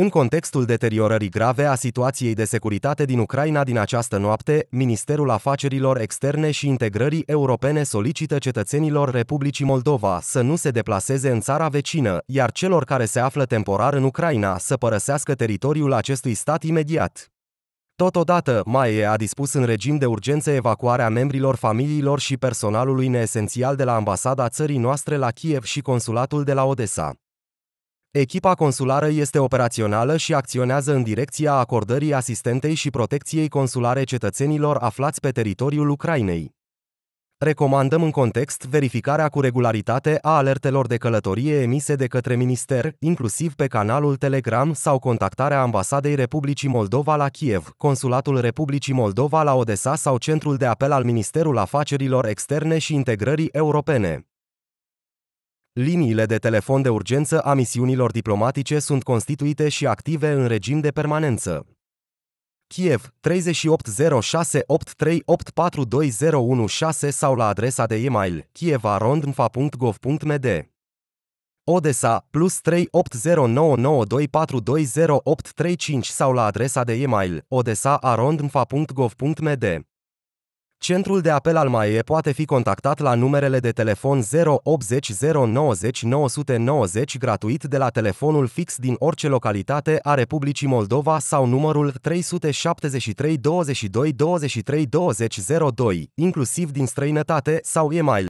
În contextul deteriorării grave a situației de securitate din Ucraina din această noapte, Ministerul Afacerilor Externe și Integrării Europene solicită cetățenilor Republicii Moldova să nu se deplaseze în țara vecină, iar celor care se află temporar în Ucraina să părăsească teritoriul acestui stat imediat. Totodată, MAE a dispus în regim de urgență evacuarea membrilor familiilor și personalului neesențial de la ambasada țării noastre la Kiev și consulatul de la Odessa. Echipa consulară este operațională și acționează în direcția acordării asistentei și protecției consulare cetățenilor aflați pe teritoriul Ucrainei. Recomandăm în context verificarea cu regularitate a alertelor de călătorie emise de către minister, inclusiv pe canalul Telegram sau contactarea Ambasadei Republicii Moldova la Kiev, Consulatul Republicii Moldova la Odessa sau Centrul de Apel al Ministerul Afacerilor Externe și Integrării Europene. Liniile de telefon de urgență a misiunilor diplomatice sunt constituite și active în regim de permanență. Kiev 380683842016 sau la adresa de e-mail kievarondnfa.gov.md. Odessa plus 380992420835 sau la adresa de e-mail odessa.arondnfa.gov.md. Centrul de apel al MAE poate fi contactat la numerele de telefon 080 090 990 gratuit de la telefonul fix din orice localitate a Republicii Moldova sau numărul 373 22 23 20 02, inclusiv din străinătate sau e-mail.